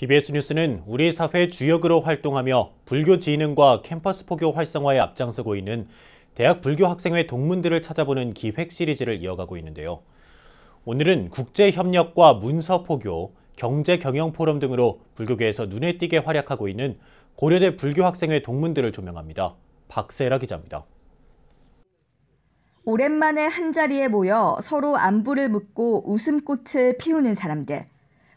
BBS 뉴스는 우리 사회 주역으로 활동하며 불교 지능과 캠퍼스 포교 활성화에 앞장서고 있는 대학 불교 학생회 동문들을 찾아보는 기획 시리즈를 이어가고 있는데요. 오늘은 국제협력과 문서포교, 경제경영포럼 등으로 불교계에서 눈에 띄게 활약하고 있는 고려대 불교 학생회 동문들을 조명합니다. 박세라 기자입니다. 오랜만에 한자리에 모여 서로 안부를 묻고 웃음꽃을 피우는 사람들.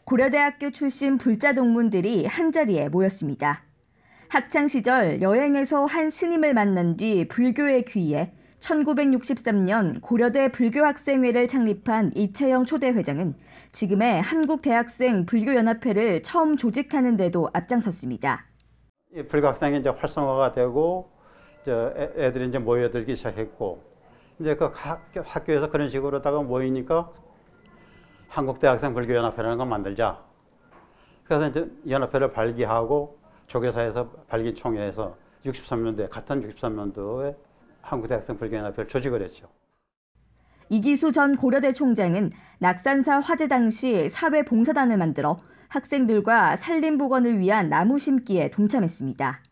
고려대학교 출신 불자 동문들이 한자리에 모였습니다. 학창 시절 여행에서 한 스님을 만난 뒤 불교에 귀해 1963년 고려대 불교학생회를 창립한 이채영 초대 회장은 지금의 한국대학생 불교연합회를 처음 조직하는 데도 앞장섰습니다. 불교학생이 이제 활성화가 되고 애들이 이제 모여들기 시작했고 이제 그 학교에서 그런 식으로다가 모이니까 한국대학생 불교연합회라는 걸 만들자. 그래서 이제 연합회를 발기하고 조교사에서 발기 총회에서 63년도에 같은 63년도에 한국대학생 불교연합회를 조직을 했죠. 이기수 전 고려대 총장은 낙산사 화재 당시 사회봉사단을 만들어 학생들과 산림복원을 위한 나무 심기에 동참했습니다.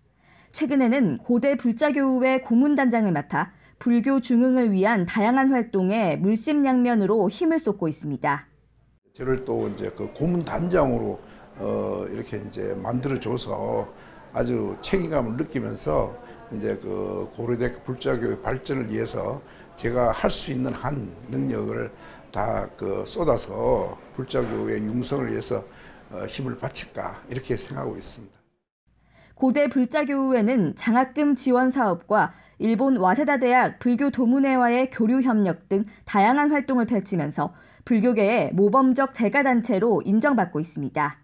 최근에는 고대 불자교우회 고문단장을 맡아 불교 중흥을 위한 다양한 활동에 물심양면으로 힘을 쏟고 있습니다. 저를 또 이제 그 고문 단장으로 어 이렇게 이제 만들어 줘서 아주 책임감을 느끼면서 이제 그 고려대학교 불자교육 발전을 위해서 제가 할 수 있는 한 능력을 다 그 쏟아서 불자교의 융성을 위해서 어 힘을 바칠까 이렇게 생각하고 있습니다. 고대 불자교회는 장학금 지원 사업과 일본 와세다 대학 불교 도문회와의 교류 협력 등 다양한 활동을 펼치면서 불교계의 모범적 재가단체로 인정받고 있습니다.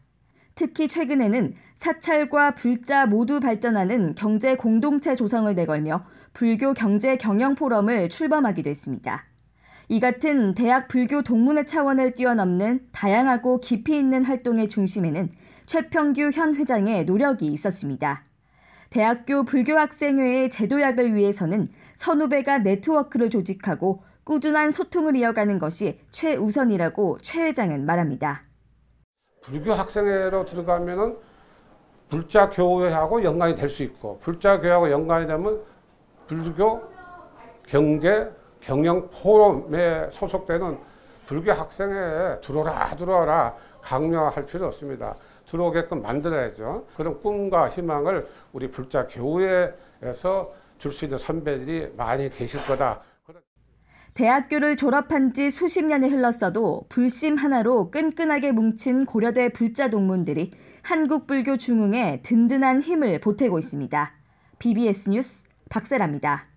특히 최근에는 사찰과 불자 모두 발전하는 경제 공동체 조성을 내걸며 불교 경제 경영 포럼을 출범하기도 했습니다. 이 같은 대학 불교 동문회 차원을 뛰어넘는 다양하고 깊이 있는 활동의 중심에는 최평규 현 회장의 노력이 있었습니다. 대학교 불교학생회의 제도약을 위해서는 선후배가 네트워크를 조직하고 꾸준한 소통을 이어가는 것이 최우선이라고 최 회장은 말합니다. 불교 학생회로 들어가면은 불자 교회하고 연관이 될 수 있고 불자 교회하고 연관이 되면 불교 경제 경영 포럼에 소속되는 불교 학생회에 들어라 들어라 강요할 필요 없습니다. 들어오게끔 만들어야죠. 그런 꿈과 희망을 우리 불자 교회에서 줄 수 있는 선배들이 많이 계실 거다. 대학교를 졸업한 지 수십 년이 흘렀어도 불심 하나로 끈끈하게 뭉친 고려대 불자 동문들이 한국 불교 중흥에 든든한 힘을 보태고 있습니다. BBS 뉴스 박세라입니다.